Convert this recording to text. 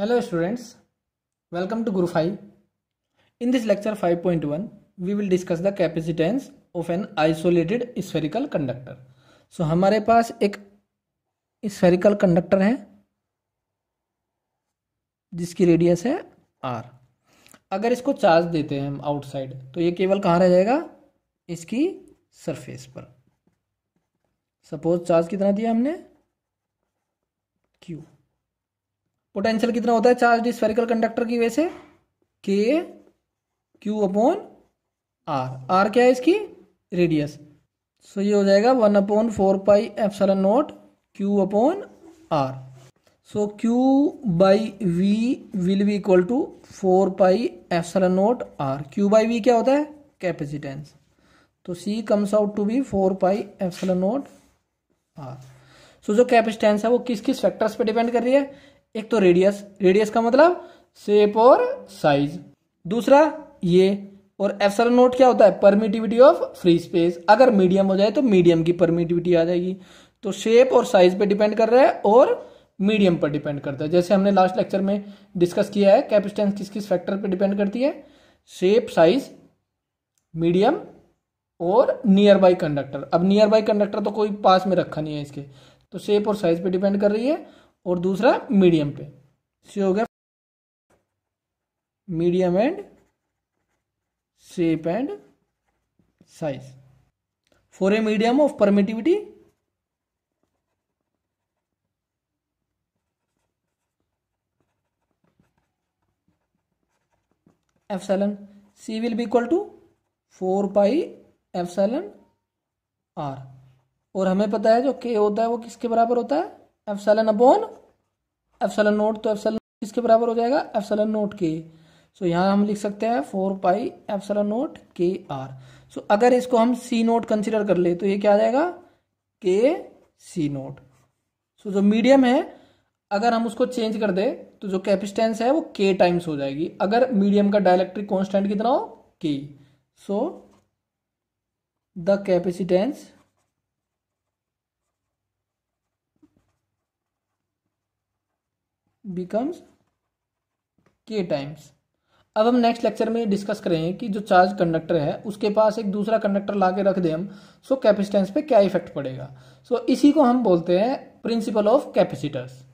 Hello students, welcome to Guru 5. In this lecture 5.1, we will discuss the capacitance of an isolated spherical conductor. So हमारे पास एक spherical conductor है जिसकी radius है r. अगर इसको charge देते हैं हम आउटसाइड तो ये केवल कहाँ रह जाएगा इसकी सरफेस पर सपोज चार्ज कितना दिया हमने Q पोटेंशियल कितना होता है चार्ज स्फेरिकल कंडक्टर की वजह से के क्यू अपॉन आर आर क्या है इसकी रेडियस सो ये हो जाएगा one upon four pi epsilon naught Q upon R so Q by V will be equal to four pi F epsilon naught R Q by V क्या होता है capacitance तो C comes out to be four pi epsilon naught R so जो capacitance है वो किस किस factors पे डिपेंड कर रही है एक तो रेडियस रेडियस का मतलब शेप और साइज दूसरा ये और एफसर नोट क्या होता है परमिटिविटी ऑफ फ्री स्पेस अगर मीडियम हो जाए तो मीडियम की परमिटिविटी आ जाएगी तो शेप और साइज पे डिपेंड कर रहा है और मीडियम पर डिपेंड करता है जैसे हमने लास्ट लेक्चर में डिस्कस किया है कैपिस्टेंस किस किस फैक्टर पर डिपेंड करती है शेप साइज मीडियम और नियर बाई कंडक्टर अब नियर बाई कंडक्टर तो कोई पास में रखा नहीं है इसके तो शेप और साइज पे डिपेंड कर रही है और दूसरा मीडियम पे सी हो गया medium and shape and size for a medium of permittivity epsilon C will be equal to four pi epsilon R और हमें पता है जो के होता है वो किसके बराबर होता है एफसेलन अपॉन एफसेलन नोट तो एफसेलन किसके बराबर हो जाएगा एफसेलन नोट के सो so, यहाँ हम लिख सकते हैं four pi epsilon naught K R so so, अगर इसको हम सी नोट कंसिडर कर ले तो ये क्या आ जाएगा के सी नोट सो जो मीडियम है अगर हम उसको चेंज कर दे तो जो कैपिस्टेंस है वो के टाइम्स हो जाएगी अगर मीडियम का डायलेक्ट्रिक कॉन्स्टेंट कितना हो के so the capacitance becomes K times अब हम नेक्स्ट लेक्चर में डिस्कस करेंगे कि जो चार्ज कंडक्टर है उसके पास एक दूसरा कंडक्टर ला के रख दें हम सो कैपेसिटेंस पे क्या इफेक्ट पड़ेगा सो इसी को हम बोलते हैं प्रिंसिपल ऑफ कैपेसिटर्स